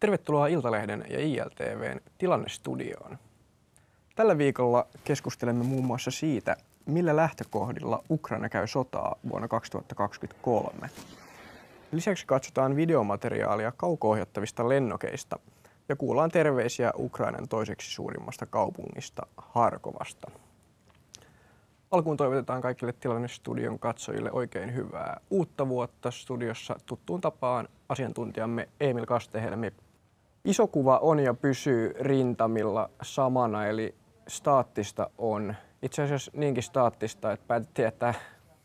Tervetuloa Iltalehden ja ILTVn tilannestudioon. Tällä viikolla keskustelemme muun muassa siitä, millä lähtökohdilla Ukraina käy sotaa vuonna 2023. Lisäksi katsotaan videomateriaalia kaukoohjattavista lennokeista ja kuullaan terveisiä Ukrainan toiseksi suurimmasta kaupungista Harkovasta. Alkuun toivotetaan kaikille Tilannestudion katsojille oikein hyvää uutta vuotta studiossa tuttuun tapaan asiantuntijamme Emil Kastehelmi Iso kuva on ja pysyy rintamilla samana, eli staattista on. Itse asiassa niinkin staattista, että päätettiin että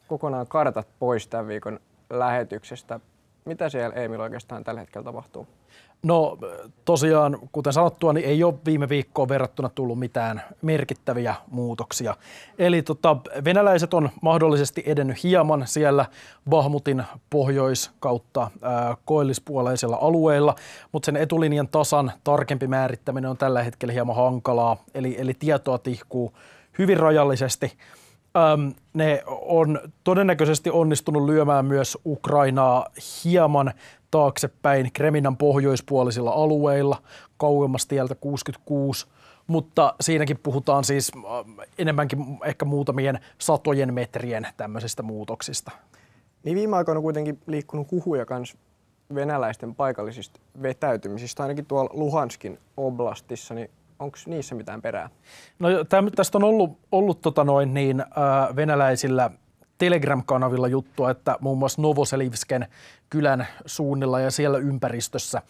kokonaan kartat pois tämän viikon lähetyksestä mitä siellä Eemil oikeastaan tällä hetkellä tapahtuu? No tosiaan, kuten sanottua, niin ei ole viime viikkoon verrattuna tullut mitään merkittäviä muutoksia. Eli tota, venäläiset on mahdollisesti edennyt hieman siellä Bahmutin pohjois- kautta ää, koillispuoleisella alueella, mutta sen etulinjan tasan tarkempi määrittäminen on tällä hetkellä hieman hankalaa, eli, eli tietoa tihkuu hyvin rajallisesti. Öm, ne on todennäköisesti onnistunut lyömään myös Ukrainaa hieman taaksepäin Kreminan pohjoispuolisilla alueilla kauemmas tieltä 66, mutta siinäkin puhutaan siis enemmänkin ehkä muutamien satojen metrien tämmöisistä muutoksista. Niin viime aikoina on kuitenkin liikkunut huhuja kans venäläisten paikallisista vetäytymisistä, ainakin tuolla Luhanskin oblastissa, niin onko niissä mitään perää? No tästä on ollut, ollut tota noin, niin, äh, venäläisillä Telegram-kanavilla juttua, että muun muassa Novoselivsken kylän suunnilla ja siellä ympäristössä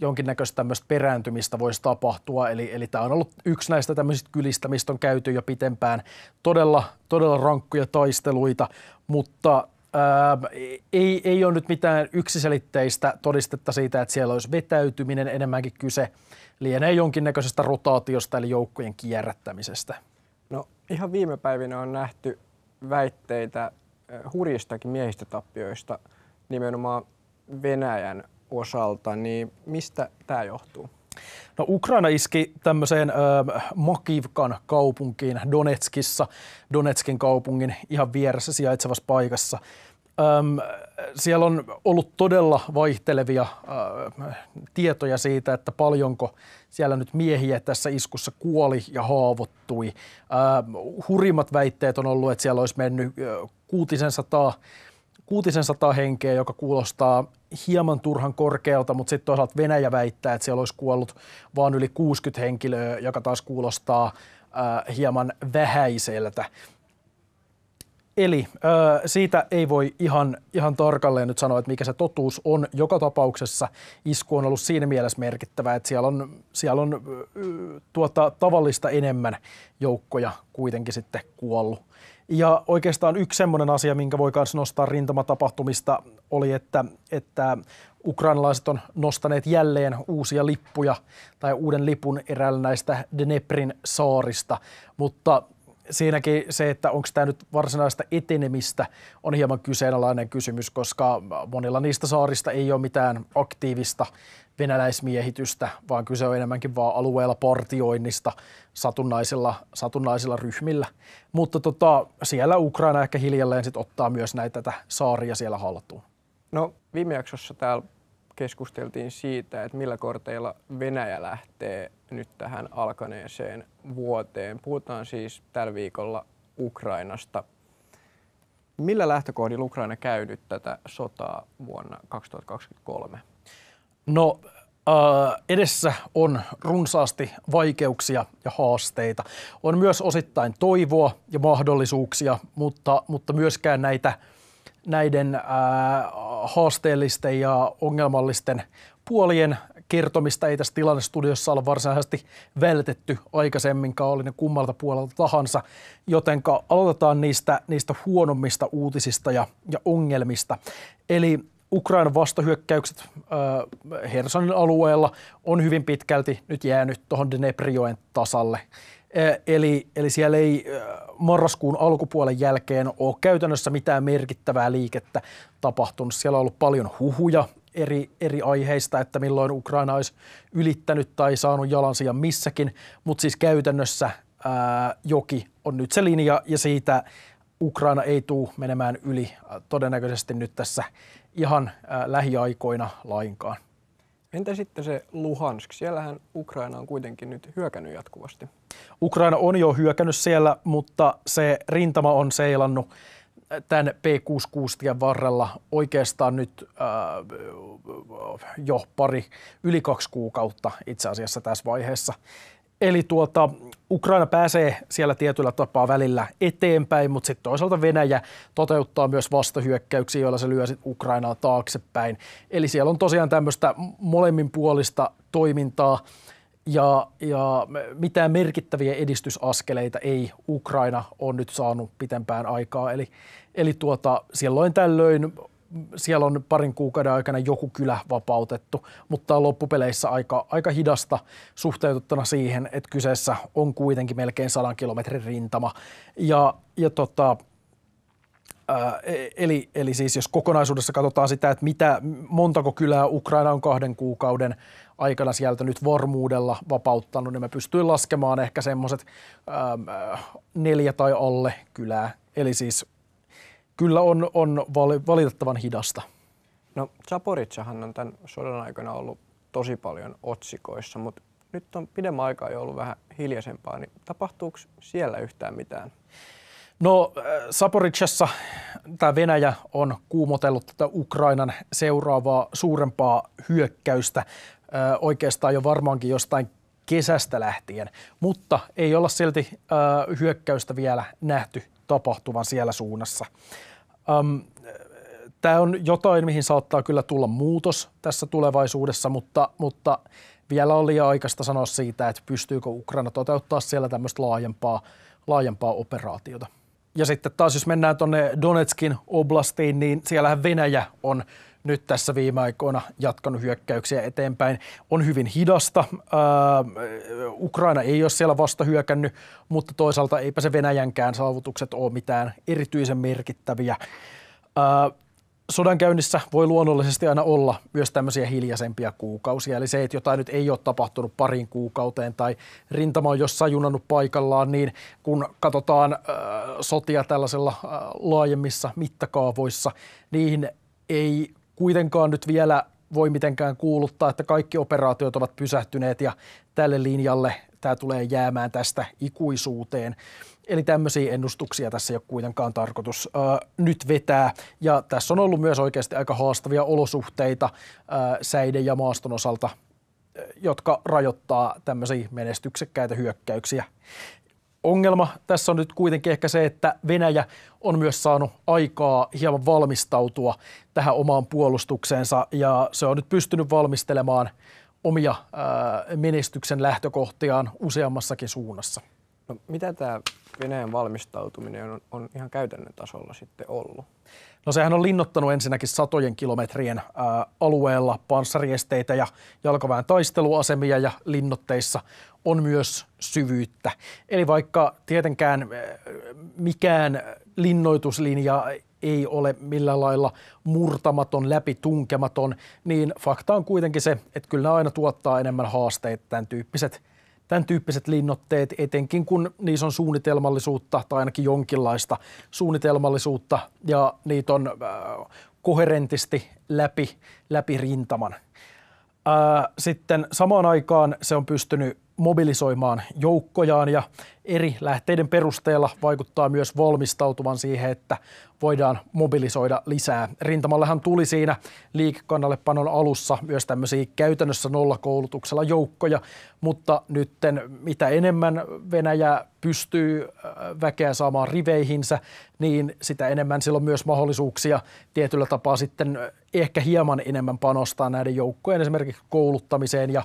jonkinnäköistä tämmöistä perääntymistä voisi tapahtua. Eli, eli tämä on ollut yksi näistä tämmöisistä kylistä, mistä on käyty jo pitempään todella, todella rankkuja taisteluita, mutta Öö, ei, ei ole nyt mitään yksiselitteistä todistetta siitä, että siellä olisi vetäytyminen enemmänkin kyse. Lienee jonkinnäköisestä rotaatiosta eli joukkojen kierrättämisestä. No ihan viime päivinä on nähty väitteitä hurjistakin miehistötappioista nimenomaan Venäjän osalta, niin mistä tämä johtuu? No Ukraina iski tämmöiseen ö, Makivkan kaupunkiin Donetskissa, Donetskin kaupungin ihan vieressä sijaitsevassa paikassa. Öm, siellä on ollut todella vaihtelevia ö, tietoja siitä, että paljonko siellä nyt miehiä tässä iskussa kuoli ja haavoittui. Ö, hurimmat väitteet on ollut, että siellä olisi mennyt ö, kuutisen sataa kuutisen sataa henkeä, joka kuulostaa hieman turhan korkealta, mutta sitten toisaalta Venäjä väittää, että siellä olisi kuollut vain yli 60 henkilöä, joka taas kuulostaa äh, hieman vähäiseltä. Eli äh, siitä ei voi ihan, ihan tarkalleen nyt sanoa, että mikä se totuus on. Joka tapauksessa isku on ollut siinä mielessä merkittävä, että siellä on, siellä on äh, tuota, tavallista enemmän joukkoja kuitenkin sitten kuollut. Ja oikeastaan yksi semmoinen asia, minkä voi myös nostaa rintamatapahtumista, oli, että, että ukrainalaiset on nostaneet jälleen uusia lippuja tai uuden lipun eräällä näistä Dneprin saarista, mutta siinäkin se, että onko tämä nyt varsinaista etenemistä, on hieman kyseenalainen kysymys, koska monilla niistä saarista ei ole mitään aktiivista venäläismiehitystä, vaan kyse on enemmänkin vaan alueella partioinnista satunnaisilla, satunnaisilla ryhmillä. Mutta tota, siellä Ukraina ehkä hiljalleen sit ottaa myös näitä tätä saaria siellä haltuun. No viime jaksossa täällä keskusteltiin siitä, että millä korteilla Venäjä lähtee nyt tähän alkaneeseen vuoteen. Puhutaan siis tällä viikolla Ukrainasta. Millä lähtökohdilla Ukraina käy nyt tätä sotaa vuonna 2023? No äh, edessä on runsaasti vaikeuksia ja haasteita. On myös osittain toivoa ja mahdollisuuksia, mutta, mutta myöskään näitä – näiden äh, haasteellisten ja ongelmallisten puolien kertomista ei tässä tilannestudiossa ole varsinaisesti vältetty aikaisemminkaan, oli ne kummalta puolelta tahansa. joten aloitetaan niistä, niistä huonommista uutisista ja, ja ongelmista. Eli Ukrainan vastahyökkäykset äh, Hersonin alueella on hyvin pitkälti nyt jäänyt tuohon Dneprijoen tasalle. Eli, eli siellä ei marraskuun alkupuolen jälkeen ole käytännössä mitään merkittävää liikettä tapahtunut. Siellä on ollut paljon huhuja eri, eri aiheista, että milloin Ukraina olisi ylittänyt tai saanut jalansia missäkin, mutta siis käytännössä ää, joki on nyt se linja ja siitä Ukraina ei tule menemään yli todennäköisesti nyt tässä ihan ää, lähiaikoina lainkaan. Entä sitten se Luhansk? Siellähän Ukraina on kuitenkin nyt hyökännyt jatkuvasti. Ukraina on jo hyökännyt siellä, mutta se rintama on seilannut tämän P66-tien varrella oikeastaan nyt äh, jo pari, yli kaksi kuukautta itse asiassa tässä vaiheessa. Eli tuota, Ukraina pääsee siellä tietyllä tapaa välillä eteenpäin, mutta sitten toisaalta Venäjä toteuttaa myös vastahyökkäyksiä, joilla se lyö sit Ukrainaa taaksepäin. Eli siellä on tosiaan tämmöistä molemminpuolista toimintaa ja, ja mitään merkittäviä edistysaskeleita ei Ukraina on nyt saanut pitempään aikaa. Eli, eli tuota, silloin tällöin siellä on parin kuukauden aikana joku kylä vapautettu, mutta on loppupeleissä aika, aika hidasta suhteutettuna siihen, että kyseessä on kuitenkin melkein sadan kilometrin rintama. Ja, ja tota, e-, eli, eli siis jos kokonaisuudessa katsotaan sitä, että mitä, montako kylää Ukraina on kahden kuukauden aikana sieltä nyt varmuudella vapauttanut, niin mä pystyin laskemaan ehkä semmoiset neljä tai alle kylää. Eli siis kyllä on, on valitettavan hidasta. No Zaporitsahan on tämän sodan aikana ollut tosi paljon otsikoissa, mutta nyt on pidemmän aikaa jo ollut vähän hiljaisempaa, niin tapahtuuko siellä yhtään mitään? No Saporitsessa äh, tämä Venäjä on kuumotellut tätä Ukrainan seuraavaa suurempaa hyökkäystä äh, oikeastaan jo varmaankin jostain kesästä lähtien, mutta ei olla silti äh, hyökkäystä vielä nähty tapahtuvan siellä suunnassa. Um, Tämä on jotain, mihin saattaa kyllä tulla muutos tässä tulevaisuudessa, mutta, mutta vielä on liian aikaista sanoa siitä, että pystyykö Ukraina toteuttaa siellä tämmöistä laajempaa, laajempaa operaatiota. Ja sitten taas jos mennään tuonne Donetskin oblastiin, niin siellähän Venäjä on nyt tässä viime aikoina jatkanut hyökkäyksiä eteenpäin. On hyvin hidasta. Ukraina ei ole siellä vasta hyökännyt, mutta toisaalta eipä se Venäjänkään saavutukset ole mitään erityisen merkittäviä. Sodankäynnissä sodan käynnissä voi luonnollisesti aina olla myös tämmöisiä hiljaisempia kuukausia. Eli se, että jotain nyt ei ole tapahtunut parin kuukauteen tai rintama on jossain junannut paikallaan, niin kun katsotaan äh, sotia tällaisella äh, laajemmissa mittakaavoissa, niihin ei kuitenkaan nyt vielä voi mitenkään kuuluttaa, että kaikki operaatiot ovat pysähtyneet ja tälle linjalle tämä tulee jäämään tästä ikuisuuteen. Eli tämmöisiä ennustuksia tässä ei ole kuitenkaan tarkoitus ö, nyt vetää. Ja tässä on ollut myös oikeasti aika haastavia olosuhteita ö, säiden ja maaston osalta, jotka rajoittaa tämmöisiä menestyksekkäitä hyökkäyksiä Ongelma tässä on nyt kuitenkin ehkä se, että Venäjä on myös saanut aikaa hieman valmistautua tähän omaan puolustukseensa ja se on nyt pystynyt valmistelemaan omia menestyksen lähtökohtiaan useammassakin suunnassa. No, mitä tämä Venäjän valmistautuminen on, on ihan käytännön tasolla sitten ollut? No sehän on linnottanut ensinnäkin satojen kilometrien ä, alueella panssariesteitä ja jalkaväen taisteluasemia ja linnotteissa on myös syvyyttä. Eli vaikka tietenkään ä, mikään linnoituslinja ei ole millään lailla murtamaton, läpitunkematon, niin fakta on kuitenkin se, että kyllä ne aina tuottaa enemmän haasteita tämän tyyppiset – tämän tyyppiset linnoitteet, etenkin kun niissä on suunnitelmallisuutta tai ainakin jonkinlaista suunnitelmallisuutta ja niitä on äh, koherentisti läpi, läpi rintaman. Äh, sitten samaan aikaan se on pystynyt mobilisoimaan joukkojaan ja eri lähteiden perusteella vaikuttaa myös valmistautuvan siihen, että voidaan mobilisoida lisää. Rintamallehan tuli siinä liikekannallepanon alussa myös tämmöisiä käytännössä nollakoulutuksella joukkoja, mutta nytten mitä enemmän Venäjä pystyy äh, väkeä saamaan riveihinsä, niin sitä enemmän sillä on myös mahdollisuuksia tietyllä tapaa sitten äh, ehkä hieman enemmän panostaa näiden joukkojen esimerkiksi kouluttamiseen ja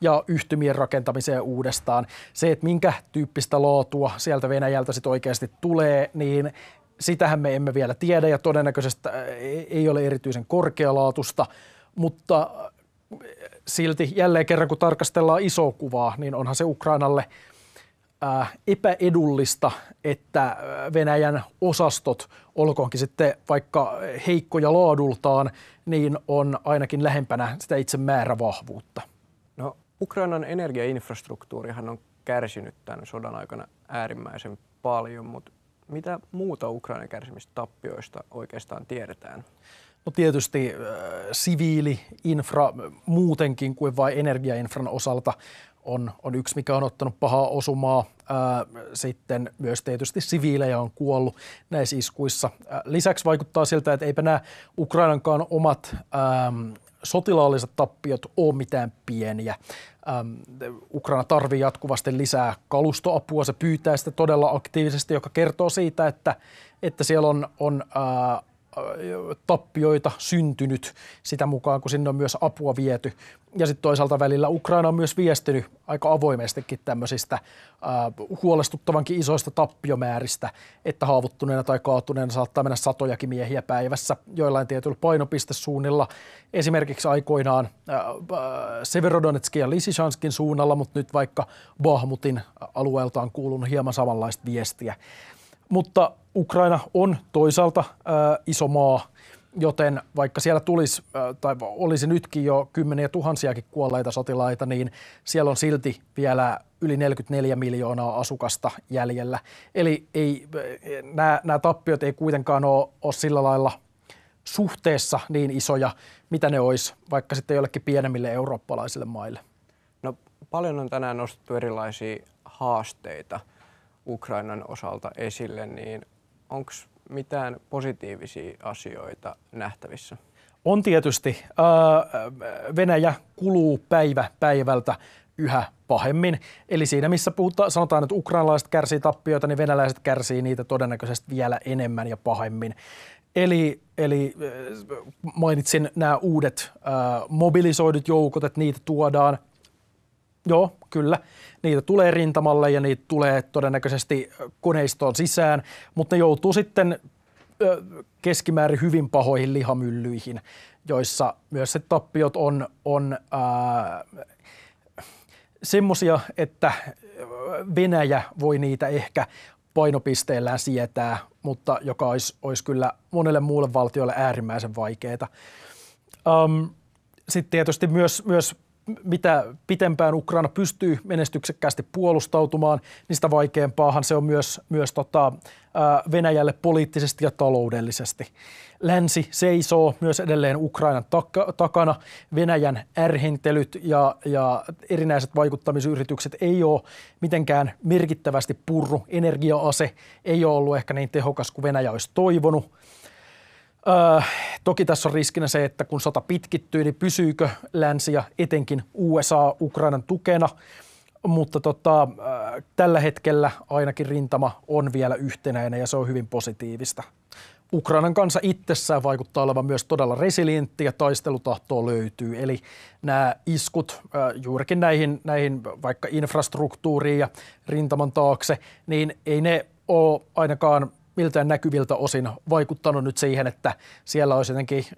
ja yhtymien rakentamiseen uudestaan. Se, että minkä tyyppistä laatua sieltä Venäjältä sitten oikeasti tulee, niin sitähän me emme vielä tiedä ja todennäköisesti äh, ei ole erityisen korkealaatusta, mutta äh, silti jälleen kerran kun tarkastellaan isoa kuvaa, niin onhan se Ukrainalle äh, epäedullista, että Venäjän osastot, olkoonkin sitten vaikka heikkoja laadultaan, niin on ainakin lähempänä sitä itse määrävahvuutta. Ukrainan energiainfrastruktuurihan on kärsinyt tämän sodan aikana äärimmäisen paljon, mutta mitä muuta Ukrainan kärsimistä oikeastaan tiedetään? No tietysti äh, siviili-infra äh, muutenkin kuin vain energiainfran osalta on, on yksi, mikä on ottanut pahaa osumaa. Äh, sitten myös tietysti siviilejä on kuollut näissä iskuissa. Äh, lisäksi vaikuttaa siltä, että eipä nämä Ukrainankaan omat äh, sotilaalliset tappiot ole mitään pieniä. Ähm, Ukraina tarvitsee jatkuvasti lisää kalustoapua, se pyytää sitä todella aktiivisesti, joka kertoo siitä, että, että siellä on, on äh, tappioita syntynyt sitä mukaan, kun sinne on myös apua viety. Ja sitten toisaalta välillä Ukraina on myös viestinyt aika avoimestikin tämmöisistä äh, huolestuttavankin isoista tappiomääristä, että haavuttuneena tai kaatuneena saattaa mennä satojakin miehiä päivässä joillain tietyllä painopistesuunnilla. Esimerkiksi aikoinaan äh, äh Severodonetskin ja Lisishanskin suunnalla, mutta nyt vaikka Bahmutin alueelta on kuulunut hieman samanlaista viestiä. Mutta Ukraina on toisaalta äh, iso maa, joten vaikka siellä tulisi äh, tai olisi nytkin jo kymmeniä tuhansiakin kuolleita sotilaita, niin siellä on silti vielä yli 44 miljoonaa asukasta jäljellä. Eli ei, äh, nämä tappiot ei kuitenkaan ole, ole sillä lailla suhteessa niin isoja, mitä ne olisi vaikka sitten jollekin pienemmille eurooppalaisille maille. No paljon on tänään nostettu erilaisia haasteita Ukrainan osalta esille, niin onko mitään positiivisia asioita nähtävissä? On tietysti. Äh, Venäjä kuluu päivä päivältä yhä pahemmin. Eli siinä, missä puhutaan, sanotaan, että ukrainalaiset kärsii tappioita, niin venäläiset kärsii niitä todennäköisesti vielä enemmän ja pahemmin. Eli, eli äh, mainitsin nämä uudet äh, mobilisoidut joukot, että niitä tuodaan Joo, kyllä. Niitä tulee rintamalle ja niitä tulee todennäköisesti koneistoon sisään, mutta ne joutuu sitten keskimäärin hyvin pahoihin lihamyllyihin, joissa myös se tappiot on, on semmoisia, että Venäjä voi niitä ehkä painopisteellään sietää, mutta joka olisi, olisi kyllä monelle muulle valtiolle äärimmäisen vaikeaa. Um, Sitten tietysti myös, myös mitä pitempään Ukraina pystyy menestyksekkäästi puolustautumaan, niin sitä vaikeampaahan se on myös, myös tota, Venäjälle poliittisesti ja taloudellisesti. Länsi seisoo myös edelleen Ukrainan tak- takana. Venäjän ärhentelyt ja, ja erinäiset vaikuttamisyritykset ei ole mitenkään merkittävästi purru. Energiaase ei ole ollut ehkä niin tehokas kuin Venäjä olisi toivonut. Öö, toki tässä on riskinä se, että kun sota pitkittyy, niin pysyykö länsi ja etenkin USA Ukrainan tukena, mutta tota, öö, tällä hetkellä ainakin rintama on vielä yhtenäinen ja se on hyvin positiivista. Ukrainan kansa itsessään vaikuttaa olevan myös todella resilientti ja taistelutahtoa löytyy. Eli nämä iskut öö, juurikin näihin, näihin vaikka infrastruktuuriin ja rintaman taakse, niin ei ne ole ainakaan miltään näkyviltä osin vaikuttanut nyt siihen, että siellä olisi jotenkin äh,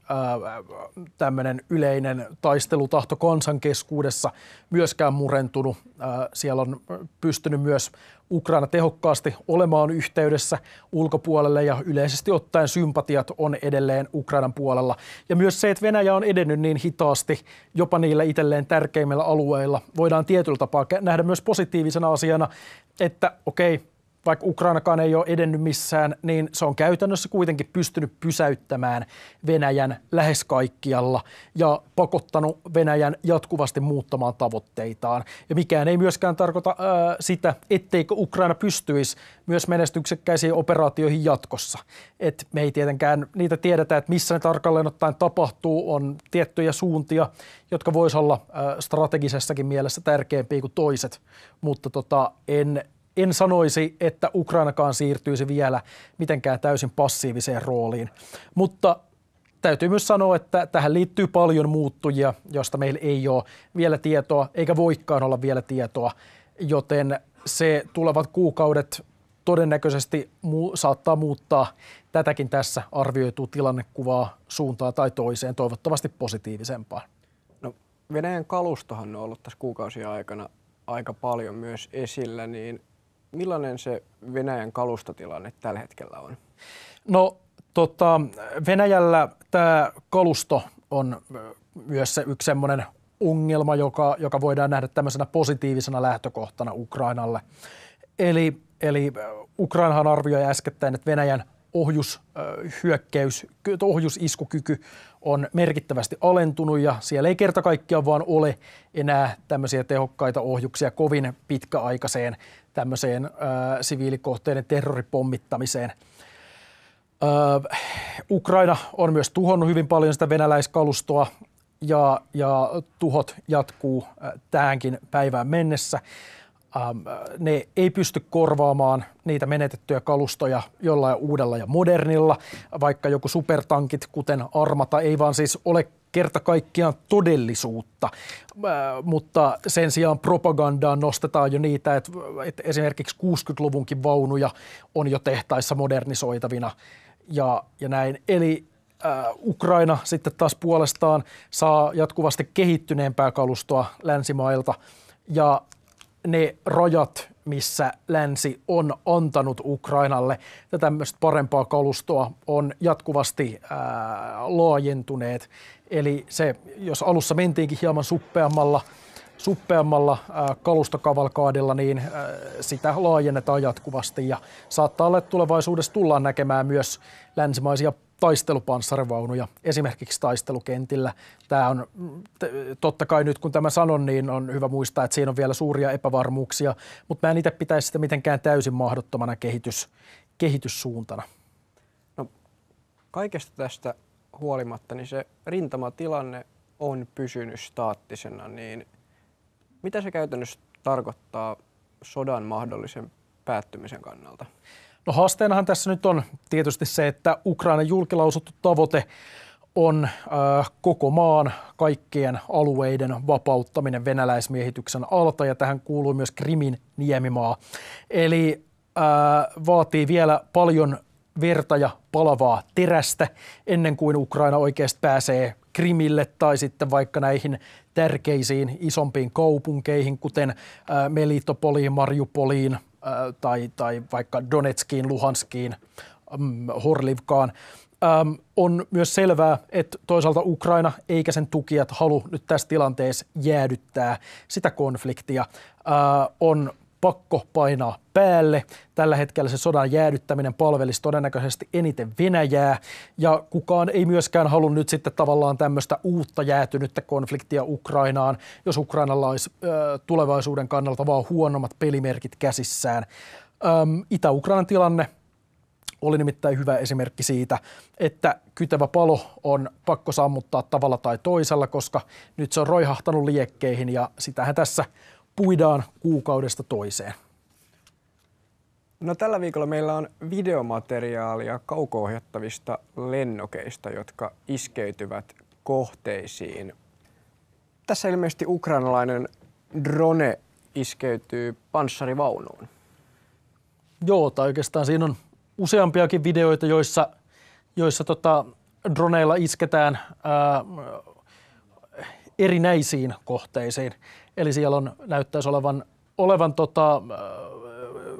tämmöinen yleinen taistelutahto kansan keskuudessa myöskään murentunut. Äh, siellä on pystynyt myös Ukraina tehokkaasti olemaan yhteydessä ulkopuolelle ja yleisesti ottaen sympatiat on edelleen Ukrainan puolella. Ja myös se, että Venäjä on edennyt niin hitaasti jopa niillä itselleen tärkeimmillä alueilla, voidaan tietyllä tapaa nähdä myös positiivisena asiana, että okei, okay, vaikka Ukrainakaan ei ole edennyt missään, niin se on käytännössä kuitenkin pystynyt pysäyttämään Venäjän lähes kaikkialla ja pakottanut Venäjän jatkuvasti muuttamaan tavoitteitaan. Ja mikään ei myöskään tarkoita ää, äh, sitä, etteikö Ukraina pystyisi myös menestyksekkäisiin operaatioihin jatkossa. Et me ei tietenkään niitä tiedetä, että missä ne tarkalleen ottaen tapahtuu, on tiettyjä suuntia, jotka voisi olla ää, äh, strategisessakin mielessä tärkeämpiä kuin toiset, mutta tota, en en sanoisi, että Ukrainakaan siirtyisi vielä mitenkään täysin passiiviseen rooliin, mutta täytyy myös sanoa, että tähän liittyy paljon muuttujia, josta meillä ei ole vielä tietoa, eikä voikaan olla vielä tietoa, joten se tulevat kuukaudet todennäköisesti mu- saattaa muuttaa tätäkin tässä arvioituu tilannekuvaa suuntaan tai toiseen, toivottavasti positiivisempaan. No, Venäjän kalustohan on ollut tässä kuukausien aikana aika paljon myös esillä, niin Millainen se Venäjän kalustotilanne tällä hetkellä on? No tota, Venäjällä tämä kalusto on myös se yksi semmoinen ongelma, joka, joka voidaan nähdä tämmöisenä positiivisena lähtökohtana Ukrainalle. Eli, eli Ukrainahan arvioi äskettäin, että Venäjän ohjushyökkäys, ohjusiskukyky on merkittävästi alentunut ja siellä ei kerta kaikkiaan vaan ole enää tämmöisiä tehokkaita ohjuksia kovin pitkäaikaiseen tämmöiseen ö, siviilikohteiden terroripommittamiseen. Ö, Ukraina on myös tuhonnut hyvin paljon sitä venäläiskalustoa ja, ja tuhot jatkuu tähänkin päivään mennessä ähm, ne ei pysty korvaamaan niitä menetettyjä kalustoja jollain uudella ja modernilla, vaikka joku supertankit, kuten Armata, ei vaan siis ole kerta kaikkiaan todellisuutta, äh, mutta sen sijaan propagandaan nostetaan jo niitä, että, että esimerkiksi 60-luvunkin vaunuja on jo tehtaissa modernisoitavina ja, ja näin. Eli äh, Ukraina sitten taas puolestaan saa jatkuvasti kehittyneempää kalustoa länsimailta ja ne rajat, missä länsi on antanut Ukrainalle. Tätä parempaa kalustoa on jatkuvasti ää, laajentuneet. Eli se, jos alussa mentiinkin hieman suppeammalla, suppeammalla ää, kalustokavalkaadilla, niin ää, sitä laajennetaan jatkuvasti ja saattaa olla, että tulevaisuudessa tullaan näkemään myös länsimaisia taistelupanssarivaunuja esimerkiksi taistelukentillä. Tämä on totta kai nyt kun tämä sanon, niin on hyvä muistaa, että siinä on vielä suuria epävarmuuksia, mutta mä en itse pitäisi sitä mitenkään täysin mahdottomana kehitys, kehityssuuntana. No, kaikesta tästä huolimatta, niin se rintamatilanne on pysynyt staattisena, niin mitä se käytännössä tarkoittaa sodan mahdollisen päättymisen kannalta? No haasteenahan tässä nyt on tietysti se, että Ukraina julkilausuttu tavoite on äh, koko maan kaikkien alueiden vapauttaminen venäläismiehityksen alta ja tähän kuuluu myös Krimin niemimaa. Eli äh, vaatii vielä paljon verta ja palavaa terästä ennen kuin Ukraina oikeasti pääsee Krimille tai sitten vaikka näihin tärkeisiin isompiin kaupunkeihin, kuten äh, Melitopoliin, Marjupoliin, Äh, tai, tai vaikka Donetskiin, Luhanskiin, mm, Horlivkaan. Öm, ähm, on myös selvää, että toisaalta Ukraina eikä sen tukijat halu nyt tässä tilanteessa jäädyttää sitä konfliktia. Öö, on pakko painaa päälle. Tällä hetkellä se sodan jäädyttäminen palvelisi todennäköisesti eniten Venäjää, ja kukaan ei myöskään halua nyt sitten tavallaan tämmöistä uutta jäätynyttä konfliktia Ukrainaan, jos Ukrainalla olisi ö, tulevaisuuden kannalta vaan huonommat pelimerkit käsissään. Öm, Itä-Ukrainan tilanne oli nimittäin hyvä esimerkki siitä, että kytevä palo on pakko sammuttaa tavalla tai toisella, koska nyt se on roihahtanut liekkeihin ja sitähän tässä puidaan kuukaudesta toiseen? No, tällä viikolla meillä on videomateriaalia kaukoohjattavista lennokeista, jotka iskeytyvät kohteisiin. Tässä ilmeisesti ukrainalainen drone iskeytyy panssarivaunuun. Joo, tai oikeastaan siinä on useampiakin videoita, joissa, joissa tota, droneilla isketään ää, erinäisiin kohteisiin. Eli siellä on, näyttäisi olevan, olevan tota, äh,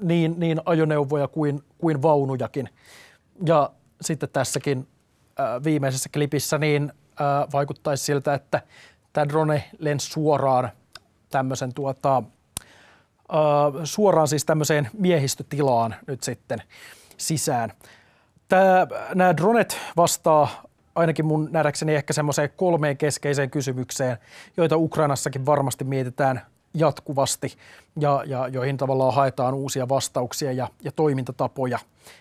niin, niin ajoneuvoja kuin, kuin vaunujakin. Ja sitten tässäkin äh, viimeisessä klipissä niin äh, vaikuttaisi siltä, että tämä drone lensi suoraan tämmöisen tuota, suoraan siis tämmöiseen miehistötilaan nyt sitten sisään. Tämä, nämä dronet vastaa ainakin mun nähdäkseni ehkä semmoiseen kolmeen keskeiseen kysymykseen, joita Ukrainassakin varmasti mietitään jatkuvasti ja, ja joihin tavallaan haetaan uusia vastauksia ja, ja toimintatapoja.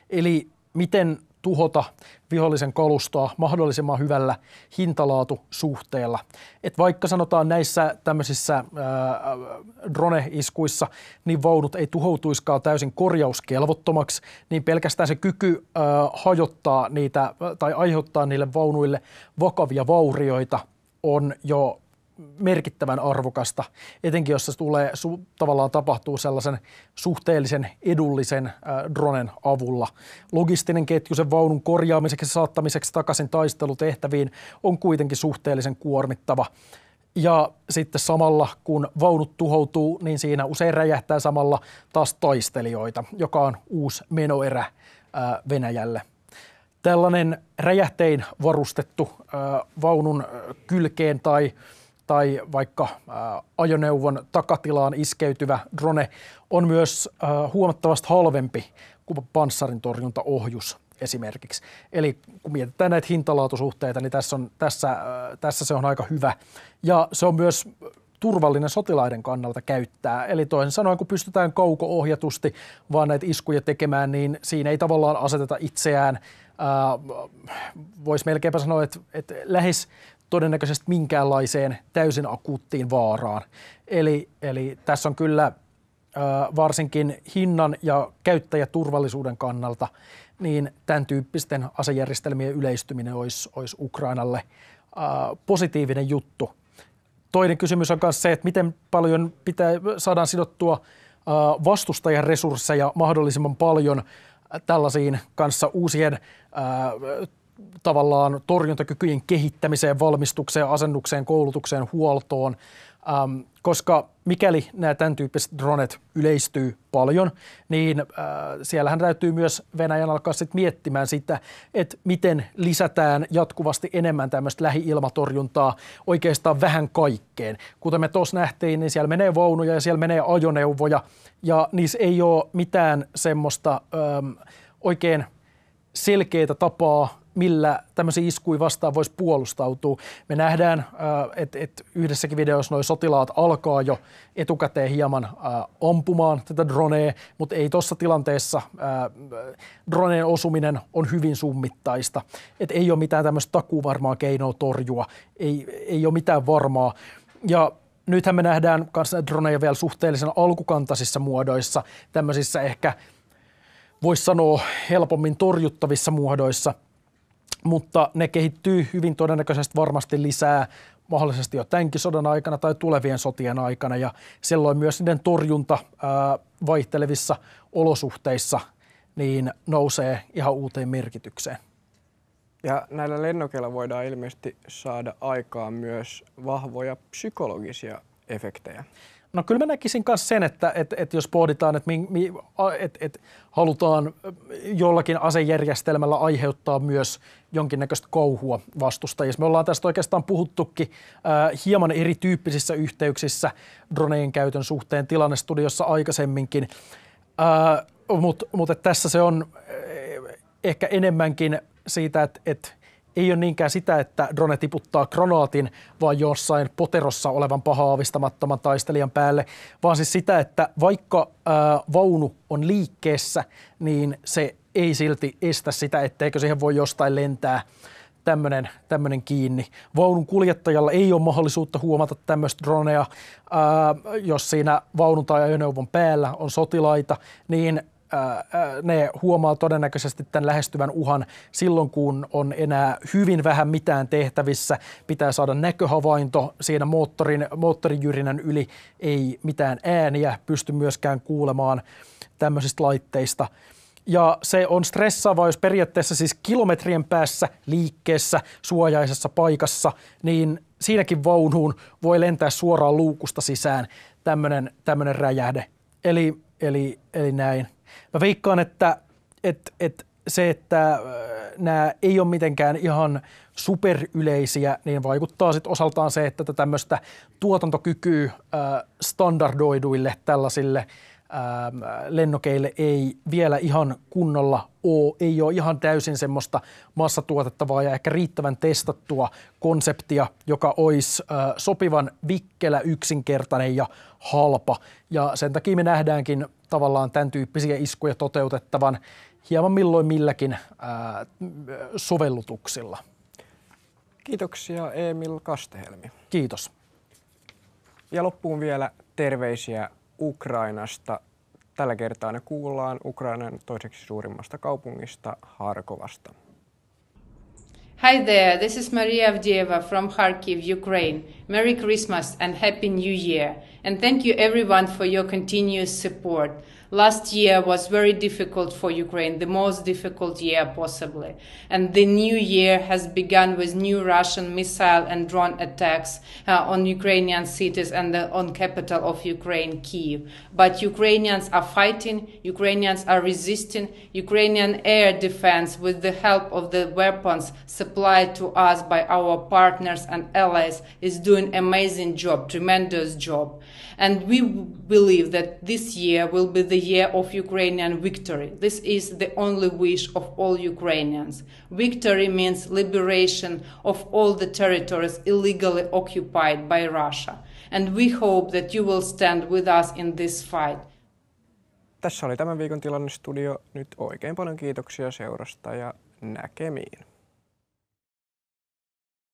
Eli miten tuhota vihollisen kalustoa mahdollisimman hyvällä hintalaatusuhteella. Et vaikka sanotaan näissä tämmöisissä ää, drone-iskuissa, niin vaunut ei tuhoutuiskaan täysin korjauskelvottomaksi, niin pelkästään se kyky ää, hajottaa niitä tai aiheuttaa niille vaunuille vakavia vaurioita on jo merkittävän arvokasta, etenkin jos se tulee su- tavallaan tapahtuu sellaisen suhteellisen edullisen ä, äh, dronen avulla. Logistinen ketju sen vaunun korjaamiseksi saattamiseksi takaisin taistelutehtäviin on kuitenkin suhteellisen kuormittava. Ja sitten samalla, kun vaunut tuhoutuu, niin siinä usein räjähtää samalla taas taistelijoita, joka on uusi menoerä ä, äh, Venäjälle. Tällainen räjähtein varustettu ä, äh, vaunun kylkeen tai tai vaikka ajoneuvon takatilaan iskeytyvä drone on myös huomattavasti halvempi kuin panssarin torjuntaohjus esimerkiksi. Eli kun mietitään näitä hintalaatusuhteita, niin tässä, on, tässä, tässä se on aika hyvä. Ja se on myös turvallinen sotilaiden kannalta käyttää. Eli toisin sanoen, kun pystytään kauko-ohjatusti vaan näitä iskuja tekemään, niin siinä ei tavallaan aseteta itseään, voisi melkeinpä sanoa, että, että lähes todennäköisesti minkäänlaiseen täysin akuuttiin vaaraan. Eli, eli tässä on kyllä varsinkin hinnan ja käyttäjäturvallisuuden kannalta, niin tämän tyyppisten asejärjestelmien yleistyminen olisi, olisi Ukrainalle positiivinen juttu. Toinen kysymys on myös se, että miten paljon pitää, saadaan sidottua vastustajan resursseja mahdollisimman paljon tällaisiin kanssa uusien tavallaan torjuntakykyjen kehittämiseen, valmistukseen, asennukseen, koulutukseen, huoltoon, ähm, koska mikäli nämä tämän tyyppiset dronet yleistyy paljon, niin äh, siellähän täytyy myös Venäjän alkaa sitten miettimään sitä, että miten lisätään jatkuvasti enemmän tämmöistä lähi-ilmatorjuntaa oikeastaan vähän kaikkeen. Kuten me tuossa nähtiin, niin siellä menee vaunuja ja siellä menee ajoneuvoja, ja niissä ei ole mitään semmoista ähm, oikein selkeää tapaa millä tämmöisiä iskuja vastaan voisi puolustautua. Me nähdään, äh, että et yhdessäkin videossa noi sotilaat alkaa jo etukäteen hieman äh, ampumaan tätä dronea, mutta ei tuossa tilanteessa äh, droneen osuminen on hyvin summittaista. Et ei ole mitään tämmöistä takuvarmaa keinoa torjua, ei, ei ole mitään varmaa. Ja nythän me nähdään myös droneja vielä suhteellisen alkukantaisissa muodoissa, tämmöisissä ehkä voisi sanoa helpommin torjuttavissa muodoissa – mutta ne kehittyy hyvin todennäköisesti varmasti lisää mahdollisesti jo tämänkin sodan aikana tai tulevien sotien aikana ja silloin myös niiden torjunta ää, vaihtelevissa olosuhteissa niin nousee ihan uuteen merkitykseen. Ja näillä lennokeilla voidaan ilmeisesti saada aikaan myös vahvoja psykologisia efektejä. No kyllä mä näkisin myös sen, että, että, että jos pohditaan, että, mi, mi, että, että halutaan jollakin asejärjestelmällä aiheuttaa myös jonkinnäköistä kauhua vastustajissa. Me ollaan tästä oikeastaan puhuttukin äh, hieman erityyppisissä yhteyksissä droneen käytön suhteen tilannestudiossa aikaisemminkin, äh, mutta mut, mut tässä se on ehkä enemmänkin siitä, että, että ei ole niinkään sitä, että drone tiputtaa granaatin vaan jossain poterossa olevan paha-aavistamattoman taistelijan päälle, vaan siis sitä, että vaikka ää, vaunu on liikkeessä, niin se ei silti estä sitä, etteikö siihen voi jostain lentää tämmöinen, tämmöinen kiinni. Vaunun kuljettajalla ei ole mahdollisuutta huomata tämmöistä dronea, ää, jos siinä vaunun tai ajoneuvon päällä on sotilaita, niin ne huomaa todennäköisesti tämän lähestyvän uhan silloin, kun on enää hyvin vähän mitään tehtävissä. Pitää saada näköhavainto siinä moottorin, moottorijyrinän yli, ei mitään ääniä pysty myöskään kuulemaan tämmöisistä laitteista ja se on stressaavaa, jos periaatteessa siis kilometrien päässä liikkeessä suojaisessa paikassa, niin siinäkin vaunuun voi lentää suoraan luukusta sisään tämmöinen räjähde. Eli, eli, eli näin. Mä veikkaan, että, että, että se, että äh, nämä ei ole mitenkään ihan superyleisiä, niin vaikuttaa sitten osaltaan se, että tämmöistä tuotantokykyä äh, standardoiduille tällaisille ähm, lennokeille ei vielä ihan kunnolla ole, ei ole ihan täysin semmoista massatuotettavaa ja ehkä riittävän testattua konseptia, joka olisi äh, sopivan vikkelä, yksinkertainen ja halpa. Ja sen takia me nähdäänkin tavallaan tämän tyyppisiä iskuja toteutettavan hieman milloin milläkin ää, sovellutuksilla. Kiitoksia Emil Kastehelmi. Kiitos. Ja loppuun vielä terveisiä Ukrainasta. Tällä kertaa ne kuullaan Ukrainan toiseksi suurimmasta kaupungista Harkovasta. Hi there, this is Maria Avdieva from Kharkiv, Ukraine. Merry Christmas and Happy New Year. And thank you everyone for your continuous support. Last year was very difficult for Ukraine, the most difficult year possibly. And the new year has begun with new Russian missile and drone attacks uh, on Ukrainian cities and the, on capital of Ukraine, Kiev. But Ukrainians are fighting, Ukrainians are resisting. Ukrainian air defense, with the help of the weapons supplied to us by our partners and allies, is doing amazing job, tremendous job. And we believe that this year will be the year of Ukrainian victory. This is the only wish of all Ukrainians. Victory means liberation of all the territories illegally occupied by Russia. And we hope that you will stand with us in this fight. Tässä oli tämän viikon tilannestudio. Nyt oikein paljon kiitoksia seurasta ja näkemiin.